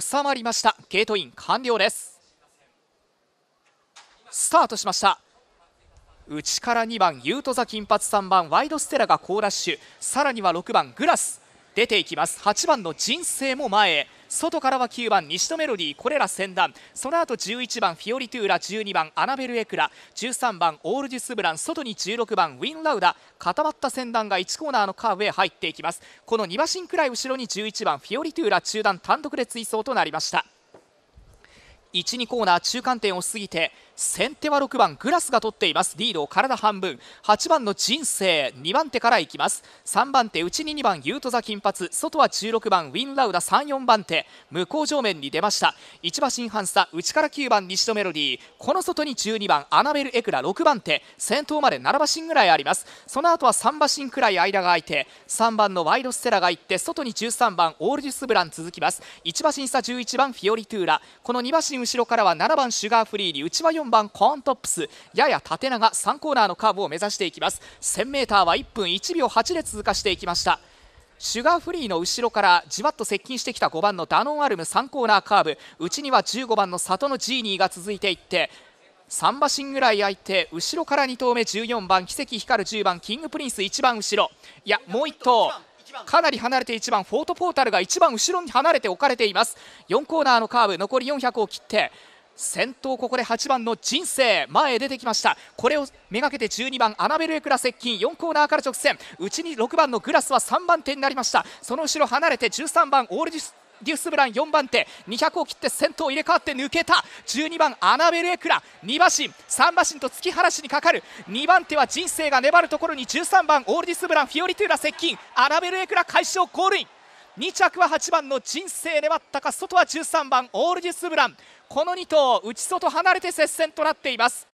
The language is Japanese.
収まりましたゲートイン完了ですスタートしました内から2番ユートザ金髪3番ワイドステラが好ラッシュさらには6番グラス出ていきます8番の人生も前へ外からは9番西戸メロディーこれら先段その後11番フィオリトゥーラ12番アナベル・エクラ13番オールデュスブラン外に16番ウィン・ラウダ固まった先段が1コーナーのカーブへ入っていきますこの2馬身くらい後ろに11番フィオリトゥーラ中段単独で追走となりました12コーナー中間点を過ぎて先手は6番グラスが取っていますリードを体半分8番の人生2番手からいきます3番手内に2番ユートザ金髪外は16番ウィンラウダ34番手向こう上面に出ました1馬身半差内から9番西戸メロディーこの外に12番アナベル・エクラ6番手先頭まで7馬身ぐらいありますその後は3馬身くらい間が空いて3番のワイド・ステラが行って外に13番オールデュス・ブラン続きます1馬身差11番フィオリトゥーラこの2馬身後ろからは7番シュガーフリーに内は4番コーントップスやや縦長3コーナーのカーブを目指していきます 1000m は1分1秒8で通過していきましたシュガーフリーの後ろからじわっと接近してきた5番のダノンアルム3コーナーカーブ内には15番の里のジーニーが続いていって3馬身ぐらい空いて後ろから2投目14番奇跡光る10番キングプリンス1番後ろいやもう1投かなり離れて1番フォートポータルが一番後ろに離れて置かれています4コーナーのカーブ残り400を切って先頭ここで8番の人生前へ出てきましたこれをめがけて12番アナベル・エクラ接近4コーナーから直線うちに6番のグラスは3番手になりましたその後ろ離れて13番オールディスデュスブラン4番手200を切って先頭入れ替わって抜けた12番アナベル・エクラ2馬身3馬身と突き放しにかかる2番手は人生が粘るところに13番オールディスブランフィオリトゥーラ接近アナベル・エクラ快勝ゴールイン2着は8番の人生粘ったか外は13番オールディスブランこの2頭内外離れて接戦となっています